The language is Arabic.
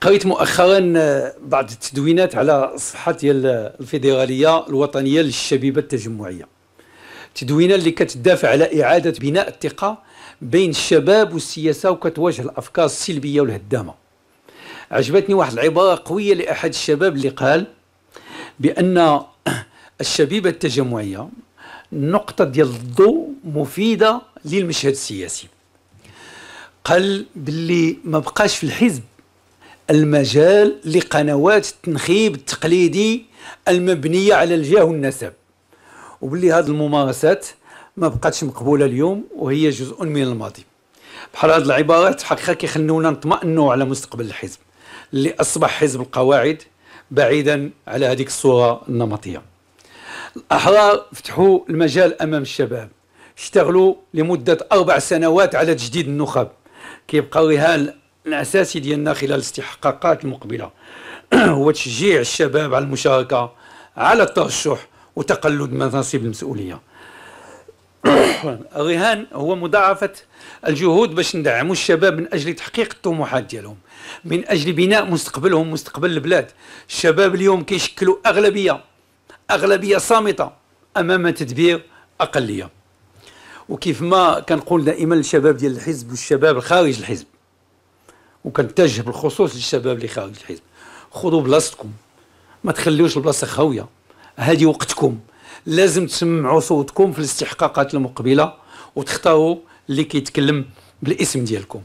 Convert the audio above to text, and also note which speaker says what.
Speaker 1: قريت مؤخرا آه، بعض التدوينات على الصفحه ديال آه، الفيدراليه الوطنيه للشبيبه التجمعيه تدوينه اللي كتدافع على اعاده بناء الثقه بين الشباب والسياسه وكتواجه الافكار السلبيه والهدامه عجبتني واحد العباره قويه لاحد الشباب اللي قال بان الشبيبه التجمعيه نقطه ديال الضوء مفيده للمشهد السياسي قال باللي ما بقاش في الحزب المجال لقنوات التنخيب التقليدي المبنية على الجاه والنسب وبلي هذه الممارسات ما بقاتش مقبولة اليوم وهي جزء من الماضي بحال هذه العبارات حقيقة كيخلونا نطمئنوا على مستقبل الحزب اللي أصبح حزب القواعد بعيدا على هذيك الصورة النمطية الأحرار فتحوا المجال أمام الشباب اشتغلوا لمدة أربع سنوات على تجديد النخب كيبقى رهان الاساسي ديالنا خلال الاستحقاقات المقبله هو تشجيع الشباب على المشاركه على الترشح وتقلد مناصب المسؤوليه الرهان هو مضاعفة الجهود باش ندعموا الشباب من أجل تحقيق الطموحات ديالهم من أجل بناء مستقبلهم مستقبل البلاد الشباب اليوم كيشكلوا أغلبية أغلبية صامتة أمام تدبير أقلية وكيف ما كنقول دائما الشباب ديال الحزب والشباب خارج الحزب وكنتجه بالخصوص للشباب اللي خارج الحزب خذوا بلاصتكم ما تخليوش البلاصه خاويه هذه وقتكم لازم تسمعوا صوتكم في الاستحقاقات المقبله وتختاروا اللي كيتكلم بالاسم ديالكم